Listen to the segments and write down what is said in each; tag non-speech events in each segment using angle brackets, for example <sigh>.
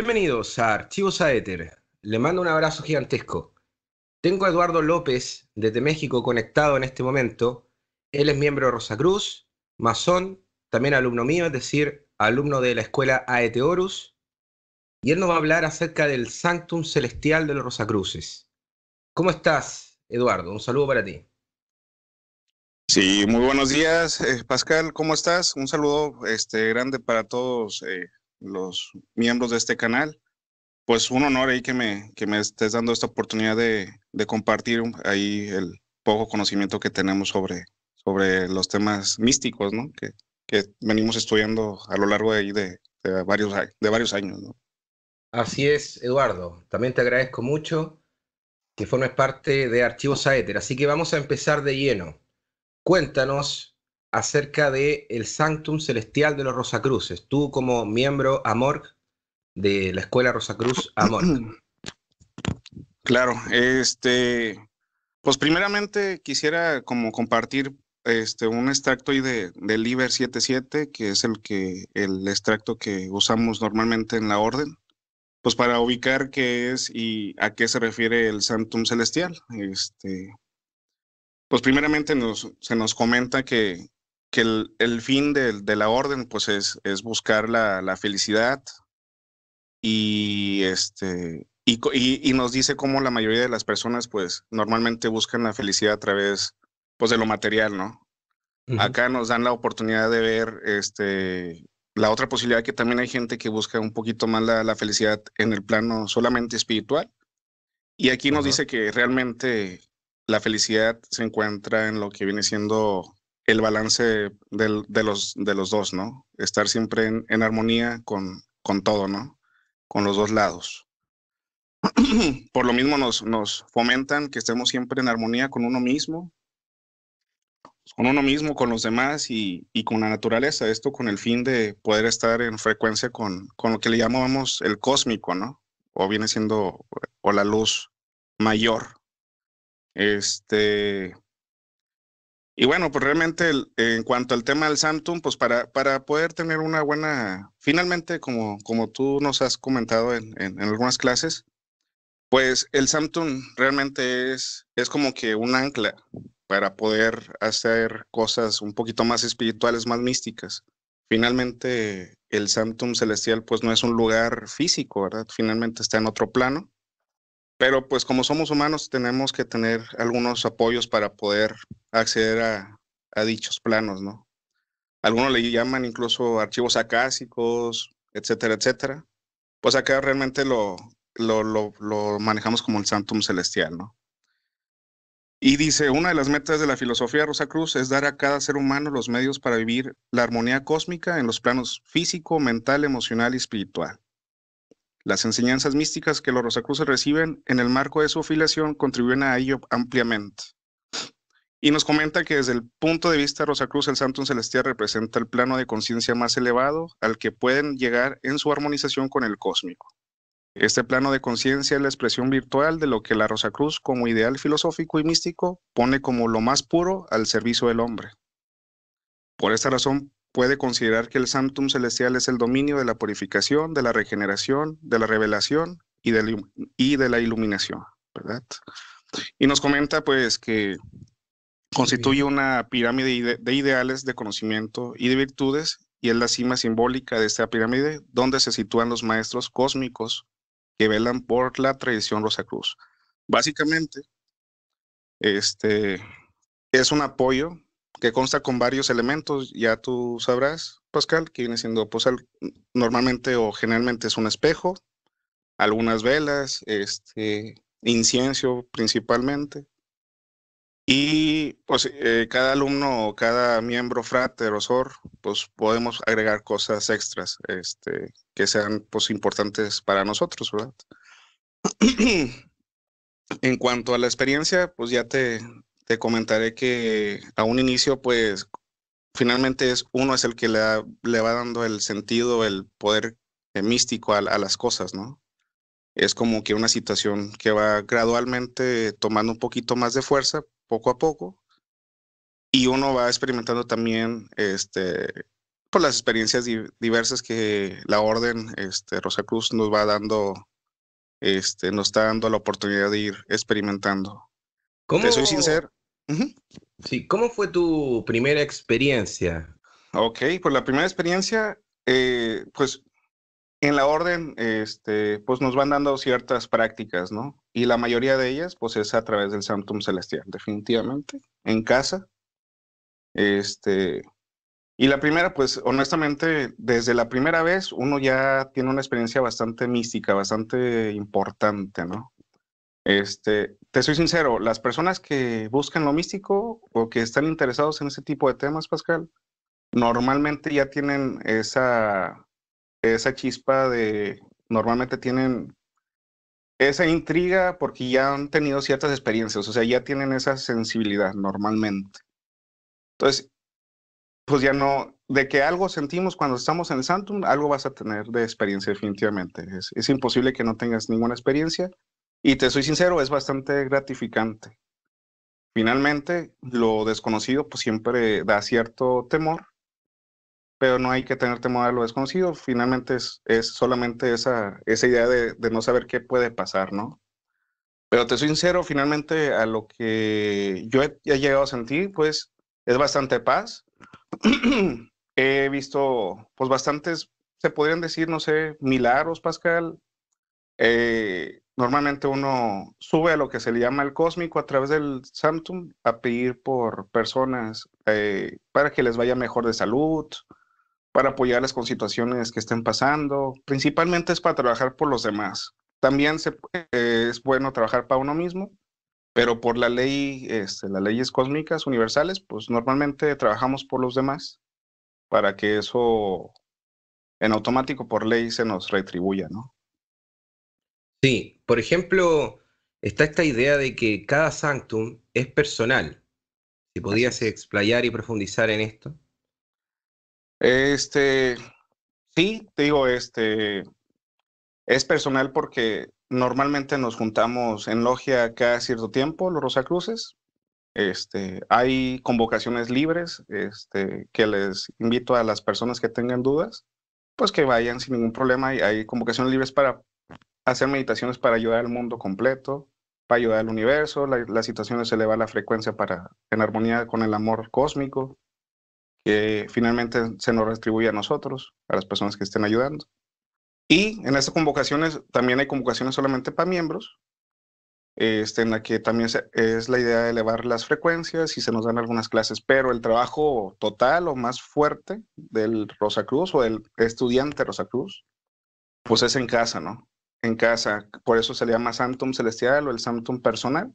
Bienvenidos a Archivos a Le mando un abrazo gigantesco. Tengo a Eduardo López desde México conectado en este momento. Él es miembro de Rosacruz, masón, también alumno mío, es decir, alumno de la escuela Aeteorus. Y él nos va a hablar acerca del Sanctum Celestial de los Rosacruces. ¿Cómo estás, Eduardo? Un saludo para ti. Sí, muy buenos días, eh, Pascal. ¿Cómo estás? Un saludo este, grande para todos eh, los miembros de este canal. Pues un honor ahí que me, que me estés dando esta oportunidad de, compartir ahí el poco conocimiento que tenemos sobre, sobre los temas místicos, Que, que venimos estudiando a lo largo de, ahí de, varios, de varios años, Así es, Eduardo. También te agradezco mucho que formes parte de Archivos Éter. Así que vamos a empezar de lleno. Cuéntanos acerca de el Sanctum Celestial de los Rosacruces. Tú como miembro Amor de la Escuela Rosacruz Amor. <clears throat> Claro, este, pues primeramente quisiera como compartir este, un extracto ahí de, del Liber 77, que es el, que, el extracto que usamos normalmente en la orden, pues para ubicar qué es y a qué se refiere el Sanctum Celestial. Este, pues primeramente se nos comenta que que el, fin de, la orden pues es, es buscar la, felicidad y, este, y, nos dice cómo la mayoría de las personas pues normalmente buscan la felicidad a través pues de lo material, ¿no? Acá nos dan la oportunidad de ver este, la otra posibilidad que también hay gente que busca un poquito más la, felicidad en el plano solamente espiritual. Y aquí nos dice que realmente la felicidad se encuentra en lo que viene siendo el balance de, los, de los dos, ¿no? Estar siempre en, armonía con, con todo, ¿no? Con los dos lados. <clears throat> Por lo mismo nos, nos fomentan que estemos siempre en armonía con uno mismo, con uno mismo, con los demás y, y, con la naturaleza. Esto con el fin de poder estar en frecuencia con, con, lo que le llamamos el cósmico, ¿no? O viene siendo, o la luz mayor. Este, y bueno, pues realmente en cuanto al tema del Santum, pues para, para poder tener una buena, finalmente, como, como tú nos has comentado en, algunas clases, pues el Samtum realmente es, es como que un ancla para poder hacer cosas un poquito más espirituales, más místicas. Finalmente, el Samtum celestial pues no es un lugar físico, ¿verdad? Finalmente está en otro plano. Pero pues como somos humanos tenemos que tener algunos apoyos para poder acceder a, dichos planos, ¿no? Algunos le llaman incluso archivos acásicos, etcétera, etcétera. Pues acá realmente lo, lo, manejamos como el santum celestial, ¿no? Y dice, una de las metas de la filosofía Rosa Cruz es dar a cada ser humano los medios para vivir la armonía cósmica en los planos físico, mental, emocional y espiritual. Las enseñanzas místicas que los Rosacruces reciben en el marco de su afiliación contribuyen a ello ampliamente. Y nos comenta que desde el punto de vista de Rosacruz, el Santo Celestial representa el plano de conciencia más elevado al que pueden llegar en su armonización con el cósmico. Este plano de conciencia es la expresión virtual de lo que la Rosacruz como ideal filosófico y místico pone como lo más puro al servicio del hombre. Por esta razón puede considerar que el santum Celestial es el dominio de la purificación, de la regeneración, de la revelación y de la, y de la iluminación, ¿verdad? Y nos comenta pues que constituye una pirámide de ideales, de conocimiento y de virtudes, y es la cima simbólica de esta pirámide donde se sitúan los maestros cósmicos que velan por la tradición Rosacruz. Básicamente, este es un apoyo que consta con varios elementos, ya tú sabrás, Pascal, que viene siendo, pues, normalmente o generalmente es un espejo, algunas velas, este, incienso principalmente. Y pues eh, cada alumno o cada miembro frater o SOR, pues podemos agregar cosas extras este, que sean pues importantes para nosotros, ¿verdad? <clears throat> en cuanto a la experiencia, pues ya te, te comentaré que a un inicio, pues finalmente es uno es el que le, le va dando el sentido, el poder eh, místico a, las cosas, ¿no? Es como que una situación que va gradualmente tomando un poquito más de fuerza, poco a poco, y uno va experimentando también este, por pues, las experiencias diversas que la Orden este, Cruz nos va dando, este, nos está dando la oportunidad de ir experimentando. ¿Cómo? Te soy sincero. Sí, ¿cómo fue tu primera experiencia? Ok, pues la primera experiencia, eh, pues en la orden, este, pues nos van dando ciertas prácticas, ¿no? Y la mayoría de ellas, pues es a través del Santum Celestial, definitivamente, en casa. Este, y la primera, pues honestamente, desde la primera vez uno ya tiene una experiencia bastante mística, bastante importante, ¿no? Este, te soy sincero, las personas que buscan lo místico o que están interesados en ese tipo de temas, Pascal, normalmente ya tienen esa, esa chispa de, normalmente tienen esa intriga porque ya han tenido ciertas experiencias, o sea, ya tienen esa sensibilidad normalmente. Entonces, pues ya no, de que algo sentimos cuando estamos en el Santum, algo vas a tener de experiencia definitivamente. es imposible que no tengas ninguna experiencia y te soy sincero, es bastante gratificante. Finalmente, lo desconocido pues siempre da cierto temor, pero no hay que tener temor a lo desconocido. Finalmente es, solamente esa, esa idea de, no saber qué puede pasar, ¿no? Pero te soy sincero, finalmente a lo que yo he, llegado a sentir, pues es bastante paz. <clears throat> he visto pues bastantes, se podrían decir, no sé, milagros, Pascal. Eh, normalmente uno sube a lo que se le llama el cósmico a través del santum a pedir por personas eh, para que les vaya mejor de salud, para apoyarles con situaciones que estén pasando. Principalmente es para trabajar por los demás. También se, eh, es bueno trabajar para uno mismo, pero por la ley, este, las leyes cósmicas universales, pues normalmente trabajamos por los demás para que eso en automático por ley se nos retribuya, ¿no? Sí, por ejemplo, está esta idea de que cada sanctum es personal. Si podías explayar y profundizar en esto. Este, sí, digo, este, es personal porque normalmente nos juntamos en logia cada cierto tiempo, los Rosacruces. Este, hay convocaciones libres este, que les invito a las personas que tengan dudas, pues que vayan sin ningún problema. hay convocaciones libres para hacer meditaciones para ayudar al mundo completo, para ayudar al universo, las situaciones eleva la frecuencia para en armonía con el amor cósmico que finalmente se nos restribuye a nosotros, a las personas que estén ayudando. Y en estas convocaciones también hay convocaciones solamente para miembros, este, en la que también es la idea de elevar las frecuencias y se nos dan algunas clases, pero el trabajo total o más fuerte del Rosa Cruz o del estudiante Rosa Cruz, pues es en casa, ¿no? en casa. Por eso se le llama Santum Celestial o el santum Personal,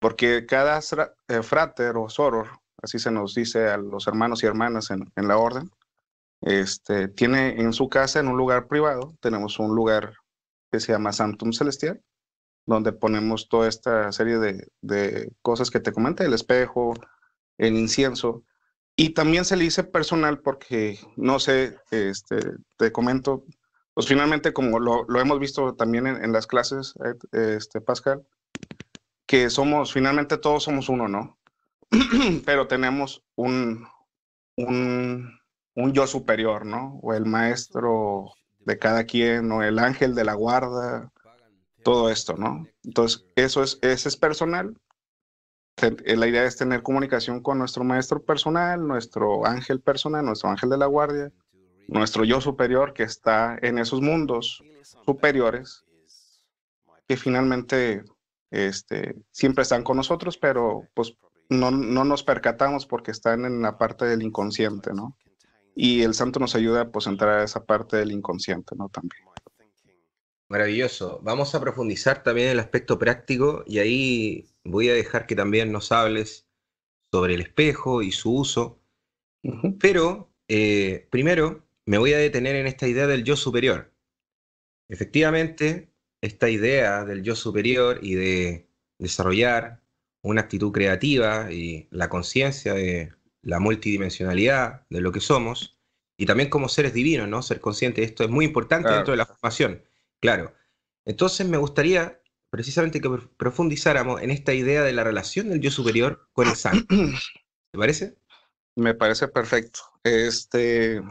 porque cada eh, frater o soror, así se nos dice a los hermanos y hermanas en, la orden, este, tiene en su casa, en un lugar privado, tenemos un lugar que se llama santum Celestial, donde ponemos toda esta serie de, cosas que te comenté, el espejo, el incienso, y también se le dice personal porque, no sé, este, te comento, pues finalmente, como lo, hemos visto también en, las clases, este, Pascal, que somos, finalmente todos somos uno, ¿no? <clears throat> Pero tenemos un, un, yo superior, ¿no? O el maestro de cada quien, o el ángel de la guarda, todo esto, ¿no? Entonces, eso es, es personal. Eh, la idea es tener comunicación con nuestro maestro personal, nuestro ángel personal, nuestro ángel de la guardia, nuestro yo superior que está en esos mundos superiores, que finalmente este, siempre están con nosotros, pero pues no, nos percatamos porque están en la parte del inconsciente, ¿no? Y el santo nos ayuda pues, a entrar a esa parte del inconsciente, ¿no? También. Maravilloso. Vamos a profundizar también en el aspecto práctico y ahí voy a dejar que también nos hables sobre el espejo y su uso. Pero eh, primero me voy a detener en esta idea del yo superior. Efectivamente, esta idea del yo superior y de desarrollar una actitud creativa y la conciencia de la multidimensionalidad de lo que somos y también como seres divinos, ¿no? Ser consciente de esto es muy importante dentro de la formación, claro. Entonces me gustaría precisamente que profundizáramos en esta idea de la relación del yo superior con el santo. ¿Te parece? Me parece perfecto. Este,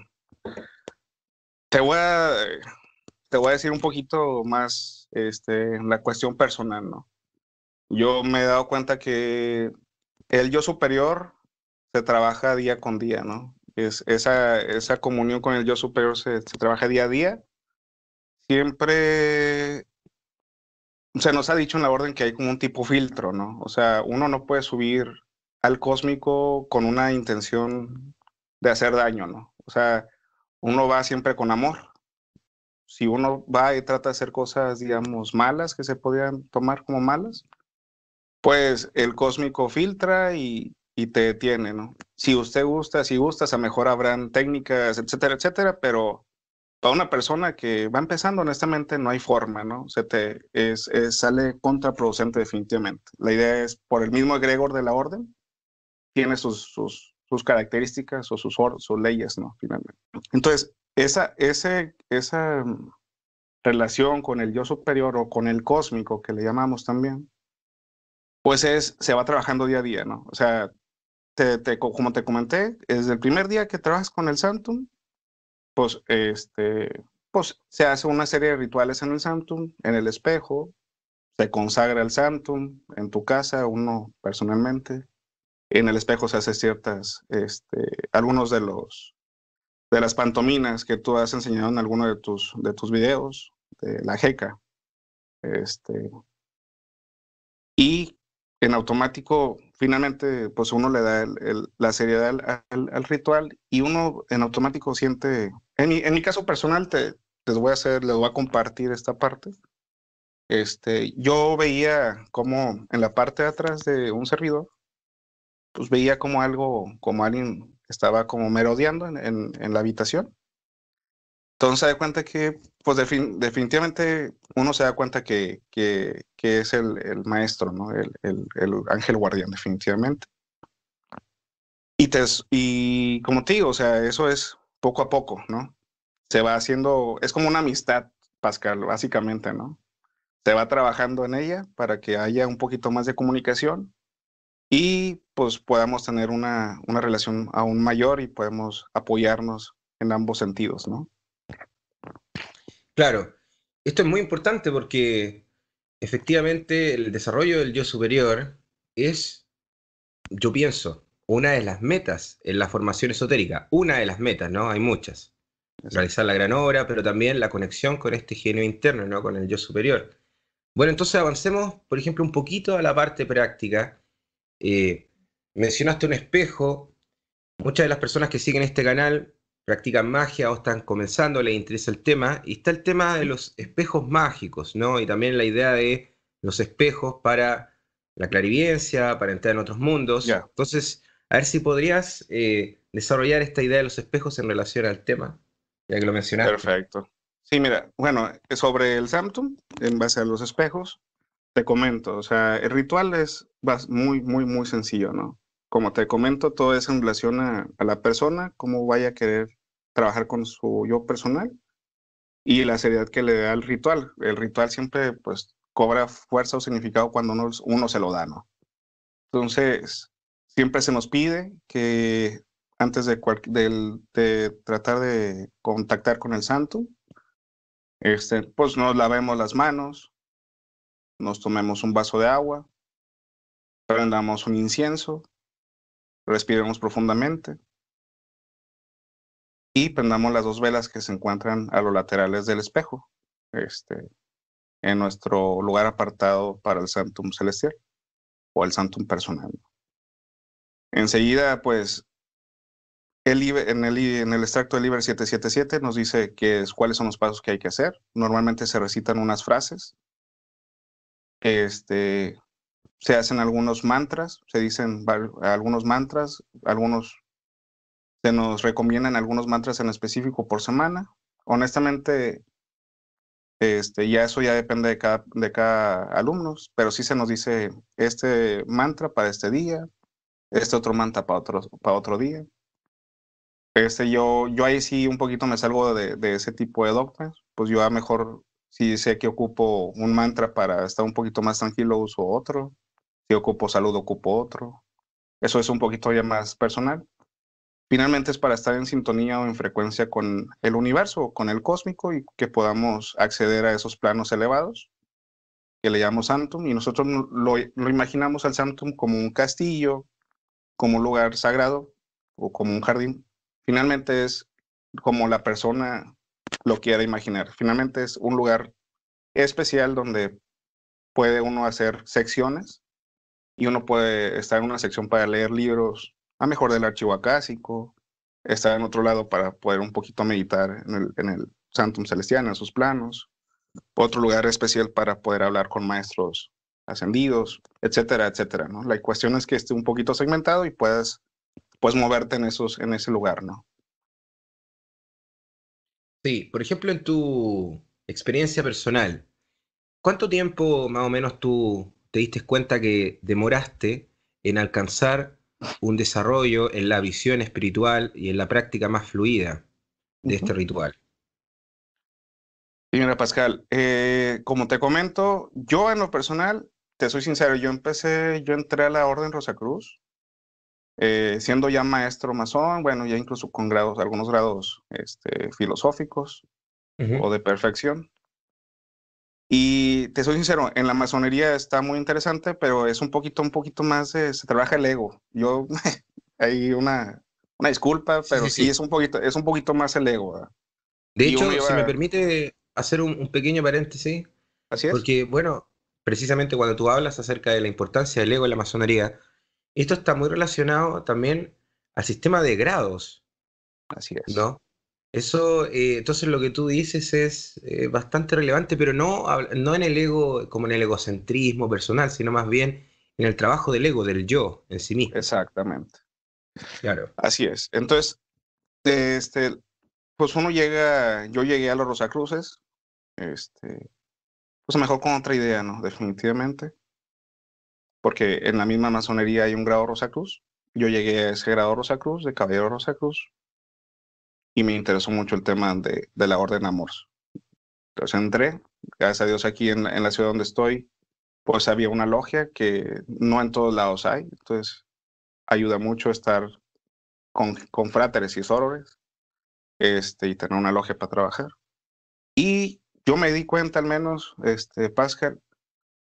te voy a, te voy a decir un poquito más este, la cuestión personal, ¿no? Yo me he dado cuenta que el yo superior se trabaja día con día, ¿no? Es, esa, esa comunión con el yo superior se, trabaja día a día. Siempre se nos ha dicho en la orden que hay como un tipo filtro, ¿no? O sea, uno no puede subir al cósmico con una intención de hacer daño, ¿no? O sea, uno va siempre con amor. Si uno va y trata de hacer cosas, digamos, malas, que se podían tomar como malas, pues el cósmico filtra y, te detiene, ¿no? Si usted gusta, si gustas, a mejor habrán técnicas, etcétera, etcétera, pero para una persona que va empezando, honestamente, no hay forma, ¿no? Se te es, sale contraproducente definitivamente. La idea es, por el mismo Gregor de la orden, tiene sus, sus, sus características o sus, leyes, ¿no? Finalmente. Entonces, esa, ese, esa mm, relación con el yo superior o con el cósmico, que le llamamos también, pues es, se va trabajando día a día, ¿no? O sea, te, como te comenté, desde el primer día que trabajas con el Santum, pues, este, pues se hace una serie de rituales en el Santum, en el espejo, se consagra el Santum en tu casa, uno personalmente, en el espejo se hace ciertas, este, algunos de los, de las pantominas que tú has enseñado en alguno de tus, de tus videos, de la jeca. Este, y en automático, finalmente, pues uno le da la seriedad al, ritual y uno en automático siente, en mi, en caso personal, te, les voy a hacer, les voy a compartir esta parte. Este, yo veía como en la parte de atrás de un servidor pues veía como algo, como alguien estaba como merodeando en, la habitación. Entonces se da cuenta que, pues definitivamente uno se da cuenta que, es el, maestro, ¿no? El, ángel guardián, definitivamente. Y, te, y como te digo, o sea, eso es poco a poco, ¿no? Se va haciendo, es como una amistad, Pascal, básicamente, ¿no? Se va trabajando en ella para que haya un poquito más de comunicación y pues podamos tener una, una relación aún mayor y podemos apoyarnos en ambos sentidos, ¿no? Claro, esto es muy importante porque efectivamente el desarrollo del yo superior es, yo pienso, una de las metas en la formación esotérica, una de las metas, ¿no? Hay muchas. Realizar la gran obra, pero también la conexión con este genio interno, ¿no? Con el yo superior. Bueno, entonces avancemos, por ejemplo, un poquito a la parte práctica eh, mencionaste un espejo. Muchas de las personas que siguen este canal practican magia o están comenzando, les interesa el tema. Y está el tema de los espejos mágicos, ¿no? Y también la idea de los espejos para la clarividencia, para entrar en otros mundos. Entonces, a ver si podrías eh, desarrollar esta idea de los espejos en relación al tema, ya que lo mencionaste. Perfecto. Sí, mira, bueno, sobre el Samtum, en base a los espejos, te comento, o sea, el ritual es muy, muy, muy sencillo, ¿no? Como te comento, todo esa en a, la persona, cómo vaya a querer trabajar con su yo personal y la seriedad que le da el ritual. El ritual siempre, pues, cobra fuerza o significado cuando uno, uno se lo da, ¿no? Entonces, siempre se nos pide que antes de, tratar de contactar con el santo, este, pues nos lavemos las manos, nos tomemos un vaso de agua, prendamos un incienso, respiremos profundamente y prendamos las dos velas que se encuentran a los laterales del espejo, este, en nuestro lugar apartado para el Santum Celestial o el Santum Personal. Enseguida, pues, el, en, el, en el extracto del IBER 777 nos dice que cuáles son los pasos que hay que hacer. Normalmente se recitan unas frases este, se hacen algunos mantras, se dicen algunos mantras, algunos se nos recomiendan algunos mantras en específico por semana. Honestamente, este, ya eso ya depende de cada, de cada alumno, pero sí se nos dice este mantra para este día, este otro mantra para otro, para otro día. Este, yo, yo ahí sí un poquito me salgo de, ese tipo de dogmas, pues yo a mejor si sé que ocupo un mantra para estar un poquito más tranquilo, uso otro. Si ocupo salud, ocupo otro. Eso es un poquito ya más personal. Finalmente es para estar en sintonía o en frecuencia con el universo, con el cósmico y que podamos acceder a esos planos elevados que le llamamos Santum y nosotros lo, lo imaginamos al Santum como un castillo, como un lugar sagrado o como un jardín. Finalmente es como la persona lo quiera imaginar. Finalmente es un lugar especial donde puede uno hacer secciones y uno puede estar en una sección para leer libros, a mejor del archivo acásico, estar en otro lado para poder un poquito meditar en el, en el Santum Celestial, en sus planos, otro lugar especial para poder hablar con maestros ascendidos, etcétera, etcétera, ¿no? La cuestión es que esté un poquito segmentado y puedas, puedes moverte en, esos, en ese lugar, ¿no? Sí, por ejemplo, en tu experiencia personal, ¿cuánto tiempo más o menos tú te diste cuenta que demoraste en alcanzar un desarrollo en la visión espiritual y en la práctica más fluida de este ritual? Señora Pascal, eh, como te comento, yo en lo personal, te soy sincero, yo empecé, yo entré a la Orden Rosacruz eh, siendo ya maestro masón, bueno, ya incluso con grados, algunos grados este, filosóficos o de perfección. Y te soy sincero, en la masonería está muy interesante, pero es un poquito, un poquito más, eh, se trabaja el ego. Yo, <laughs> hay una, una disculpa, pero sí, es un poquito, es un poquito más el ego. De hecho, si me permite hacer un, un, pequeño paréntesis. Así es. Porque, bueno, precisamente cuando tú hablas acerca de la importancia del ego en la masonería, esto está muy relacionado también al sistema de grados. Así es. ¿no? Eso, eh, entonces lo que tú dices es eh, bastante relevante, pero no, no en el ego, como en el egocentrismo personal, sino más bien en el trabajo del ego, del yo en sí mismo. Exactamente. Claro. Así es. Entonces, este, pues uno llega, yo llegué a los Rosacruces, este, pues mejor con otra idea, ¿no? Definitivamente porque en la misma masonería hay un grado Rosacruz. Yo llegué a ese grado Rosacruz, de Caballero rosa cruz y me interesó mucho el tema de, la Orden Amor. Entonces entré, gracias a Dios aquí en, la ciudad donde estoy, pues había una logia que no en todos lados hay, entonces ayuda mucho estar con, con fráteres y sorores este, y tener una logia para trabajar. Y yo me di cuenta al menos, este, Pascal,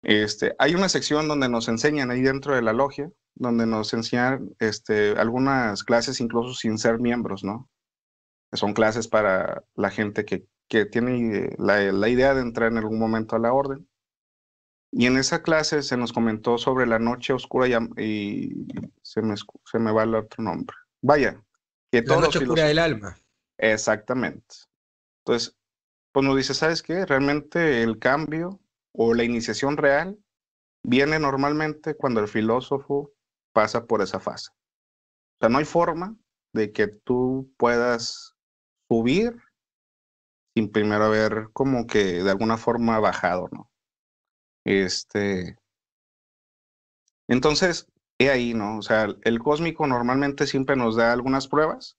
este, hay una sección donde nos enseñan ahí dentro de la logia, donde nos enseñan este, algunas clases incluso sin ser miembros, ¿no? Son clases para la gente que, tiene eh, la, idea de entrar en algún momento a la orden. Y en esa clase se nos comentó sobre la noche oscura y, se, me, se me va el otro nombre. Vaya, La noche oscura del alma. Exactamente. Entonces, pues nos dice, ¿sabes qué? Realmente el cambio o la iniciación real viene normalmente cuando el filósofo pasa por esa fase. O sea, no hay forma de que tú puedas subir sin primero haber como que de alguna forma bajado, ¿no? Este. Entonces, he ahí, ¿no? O sea, el cósmico normalmente siempre nos da algunas pruebas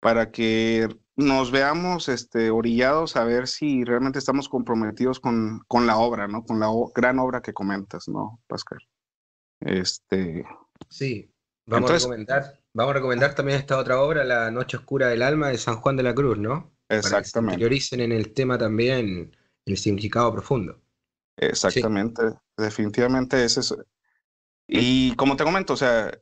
para que nos veamos este, orillados a ver si realmente estamos comprometidos con, con la obra, ¿no? Con la gran obra que comentas, ¿no, Pascal? Este... Sí, vamos a recomendar, vamos a recomendar también esta otra obra, La Noche Oscura del Alma de San Juan de la Cruz, ¿no? Exactamente. Para que se en el tema también el significado profundo. Exactamente, Definitivamente definitivamente es Y como te comento, o sea,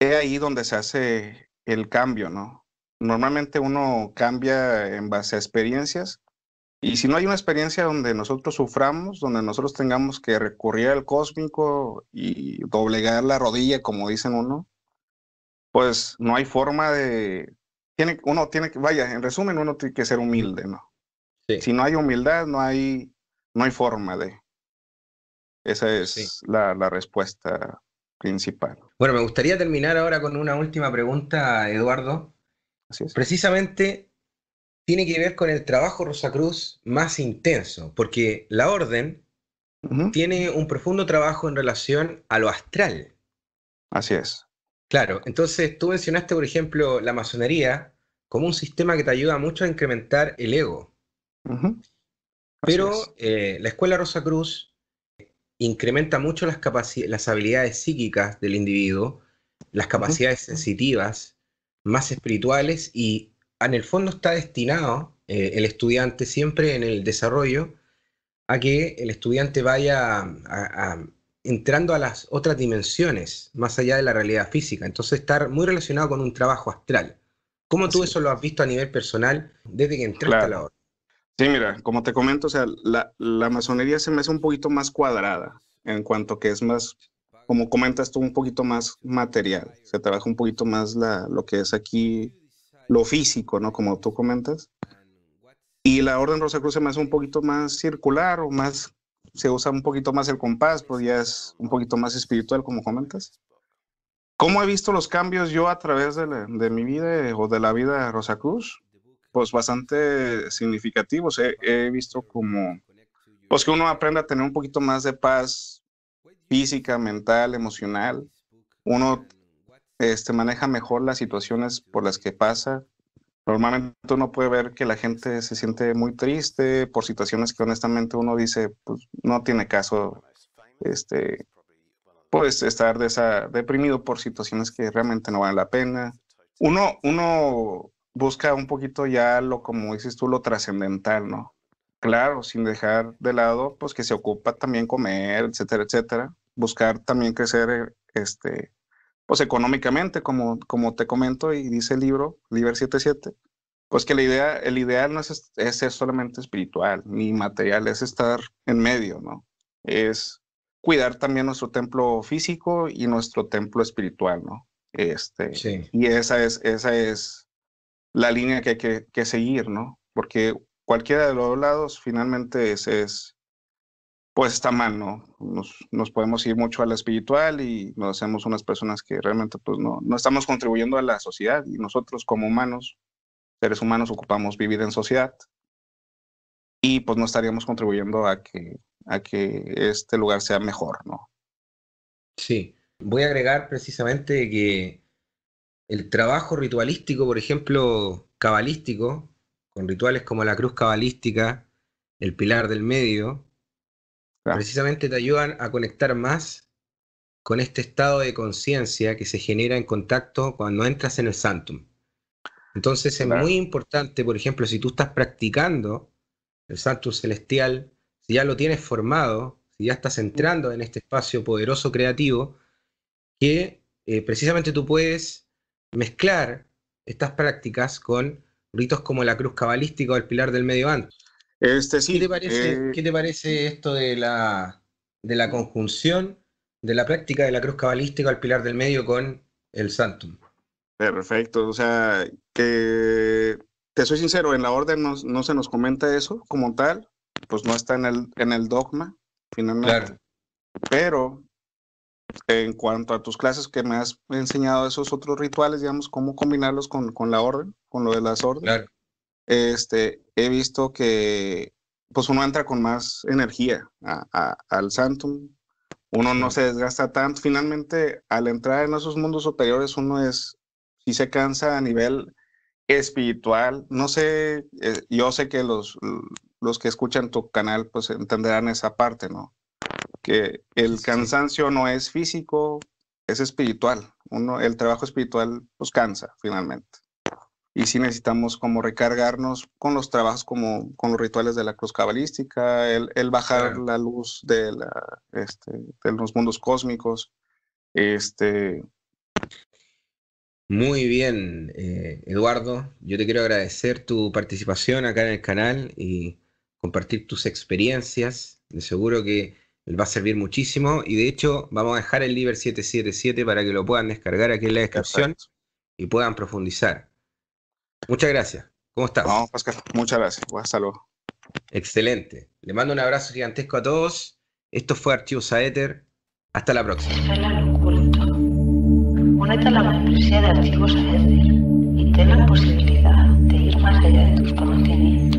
es ahí donde se hace el cambio, ¿no? normalmente uno cambia en base a experiencias. Y si no hay una experiencia donde nosotros suframos, donde nosotros tengamos que recurrir al cósmico y doblegar la rodilla, como dicen uno, pues no hay forma de... Tiene, uno tiene que, vaya, en resumen, uno tiene que ser humilde, ¿no? Si no hay humildad, no hay, no hay forma de... Esa es la, la respuesta principal. Bueno, me gustaría terminar ahora con una última pregunta, Eduardo. Precisamente tiene que ver con el trabajo Rosa Cruz más intenso, porque la orden tiene un profundo trabajo en relación a lo astral. Así es. Claro, entonces tú mencionaste, por ejemplo, la masonería como un sistema que te ayuda mucho a incrementar el ego. Pero eh, la escuela Rosa Cruz incrementa mucho las, las habilidades psíquicas del individuo, las capacidades sensitivas, más espirituales y en el fondo está destinado eh, el estudiante siempre en el desarrollo a que el estudiante vaya entrando a las otras dimensiones, más allá de la realidad física. Entonces, estar muy relacionado con un trabajo astral. ¿Cómo tú eso lo has visto a nivel personal desde que entraste a la orden? Sí, mira, como te comento, o sea, la, la masonería se me hace un poquito más cuadrada en cuanto que es más como comentas tú, un poquito más material, se trabaja un poquito más la, lo que es aquí lo físico, ¿no? Como tú comentas. Y la Orden Rosa Cruz se me hace un poquito más circular o más, se usa un poquito más el compás, pues ya es un poquito más espiritual, como comentas. ¿Cómo he visto los cambios yo a través de, mi vida o de la vida de Cruz? Pues bastante significativos. He, visto como, pues que uno aprenda a tener un poquito más de paz física, mental, emocional. Uno este, maneja mejor las situaciones por las que pasa. Normalmente uno puede ver que la gente se siente muy triste por situaciones que honestamente uno dice, pues no tiene caso este, pues, estar deprimido por situaciones que realmente no valen la pena. Uno, uno busca un poquito ya lo, como dices tú, lo trascendental, ¿no? Claro, sin dejar de lado, pues que se ocupa también comer, etcétera, etcétera. Buscar también crecer, este, pues económicamente, como, como te comento y dice el libro, Liber 77, pues que la idea, el ideal no es, es ser solamente espiritual ni material, es estar en medio, ¿no? Es cuidar también nuestro templo físico y nuestro templo espiritual, ¿no? Este, sí. Y esa es, esa es la línea que hay que, que seguir, ¿no? Porque cualquiera de los lados finalmente es, es pues está mal, ¿no? Nos, podemos ir mucho a la espiritual y nos hacemos unas personas que realmente pues no, no estamos contribuyendo a la sociedad y nosotros como humanos, seres humanos, ocupamos vivir en sociedad y pues no estaríamos contribuyendo a que, a que este lugar sea mejor, ¿no? Sí, voy a agregar precisamente que el trabajo ritualístico, por ejemplo, cabalístico, con rituales como la cruz cabalística, el pilar del medio, precisamente te ayudan a conectar más con este estado de conciencia que se genera en contacto cuando entras en el santum. Entonces es muy importante, por ejemplo, si tú estás practicando el santum celestial, si ya lo tienes formado, si ya estás entrando en este espacio poderoso creativo, que eh, precisamente tú puedes mezclar estas prácticas con ritos como la cruz cabalística o el pilar del medio antes. Este, sí, ¿Qué, te parece, eh, ¿Qué te parece esto de la, de la conjunción de la práctica de la cruz cabalística al pilar del medio con el santum? Perfecto, o sea, que te soy sincero, en la orden no, se nos comenta eso como tal, pues no está en el, en el dogma, finalmente. Pero en cuanto a tus clases que me has enseñado esos otros rituales, digamos, cómo combinarlos con, con la orden, con lo de las órdenes, este, he visto que pues uno entra con más energía al Santum, uno no se desgasta tanto. Finalmente, al entrar en esos mundos superiores, uno es, si se cansa a nivel espiritual, no sé, eh, yo sé que los, los que escuchan tu canal pues entenderán esa parte, ¿no? Que el cansancio no es físico, es espiritual. Uno, el trabajo espiritual pues cansa finalmente y si necesitamos como recargarnos con los trabajos como con los rituales de la cruz cabalística, el, bajar la luz de, este, de los mundos cósmicos. Este... Muy bien, eh, Eduardo, yo te quiero agradecer tu participación acá en el canal y compartir tus experiencias. De seguro que va a servir muchísimo y de hecho vamos a dejar el libro 777 para que lo puedan descargar aquí en la descripción y puedan profundizar. Muchas gracias. ¿Cómo estás? No, Pascal, muchas gracias. Pues, hasta luego. Excelente. Le mando un abrazo gigantesco a todos. Esto fue Archivos a Ether. Hasta la próxima. Únete a la membresía de Archivos a Ether y ten la posibilidad de ir más allá de tus conocimientos.